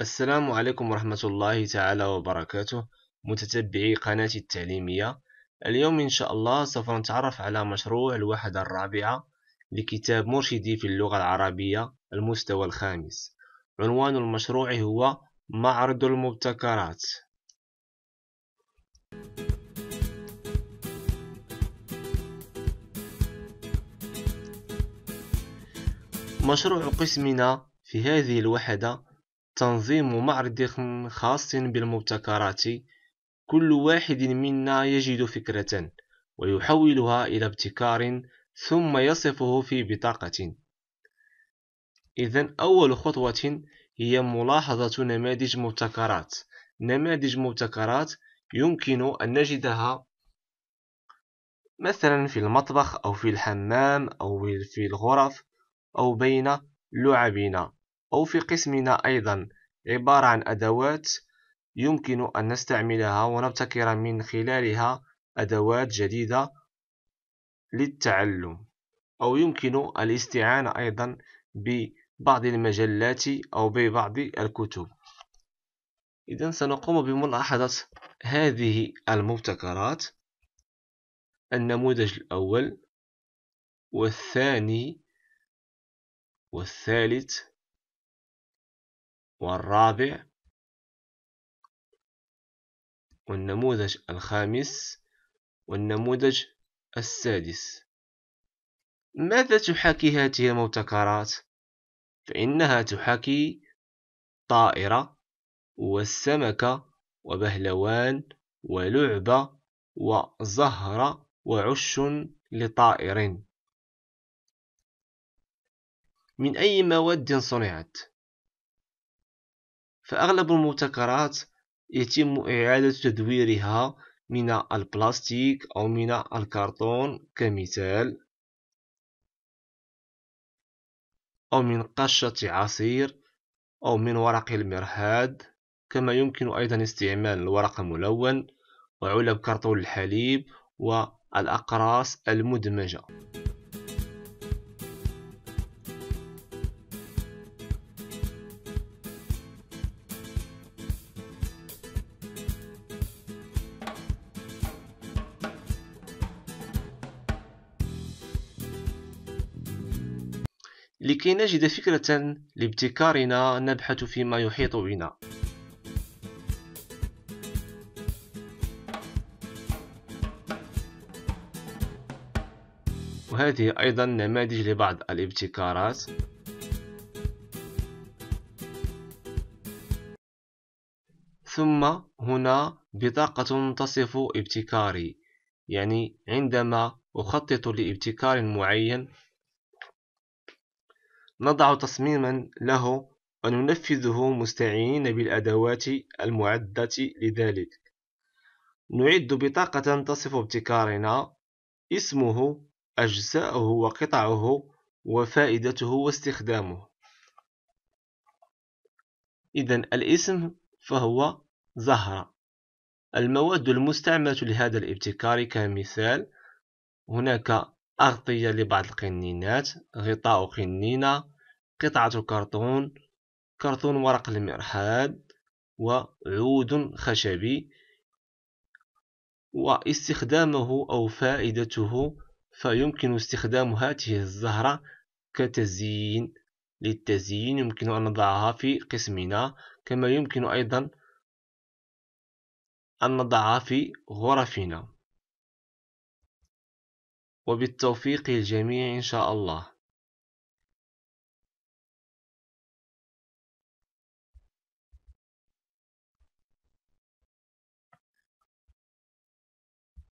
السلام عليكم ورحمة الله تعالى وبركاته متتبعي قناتي التعليمية اليوم إن شاء الله سوف نتعرف على مشروع الوحدة الرابعة لكتاب مرشدي في اللغة العربية المستوى الخامس عنوان المشروع هو معرض المبتكرات مشروع قسمنا في هذه الوحدة تنظيم معرض خاص بالمبتكرات كل واحد منا يجد فكرة ويحولها إلى ابتكار ثم يصفه في بطاقة إذا أول خطوة هي ملاحظة نماذج مبتكرات نماذج مبتكرات يمكن أن نجدها مثلا في المطبخ أو في الحمام أو في الغرف أو بين لعبنا أو في قسمنا أيضا عبارة عن أدوات يمكن أن نستعملها ونبتكر من خلالها أدوات جديدة للتعلم أو يمكن الاستعانة أيضا ببعض المجلات أو ببعض الكتب إذا سنقوم بملاحظة هذه المبتكرات النموذج الأول والثاني والثالث والرابع والنموذج الخامس والنموذج السادس ماذا تحاكي هذه المبتكرات؟ فإنها تحاكي طائرة والسمكة وبهلوان ولعبة وزهرة وعش لطائر من أي مواد صنعت؟ فأغلب المبتكرات يتم إعادة تدويرها من البلاستيك أو من الكرتون كمثال أو من قشة عصير أو من ورق المرحاد كما يمكن أيضا استعمال الورق الملون وعلب كرتون الحليب والأقراص المدمجة لكي نجد فكرة لابتكارنا نبحث فيما يحيط بنا وهذه أيضا نماذج لبعض الابتكارات ثم هنا بطاقة تصف ابتكاري يعني عندما أخطط لابتكار معين نضع تصميما له وننفذه مستعينين بالأدوات المعدة لذلك نعد بطاقة تصف ابتكارنا اسمه أجزاؤه وقطعه وفائدته واستخدامه إذا الاسم فهو زهرة المواد المستعملة لهذا الابتكار كمثال هناك أغطية لبعض القنينات غطاء قنينة قطعة كرتون كرتون ورق المرحاض وعود خشبي واستخدامه أو فائدته فيمكن استخدام هذه الزهرة كتزيين للتزيين يمكن أن نضعها في قسمنا كما يمكن أيضا أن نضعها في غرفنا وبالتوفيق للجميع إن شاء الله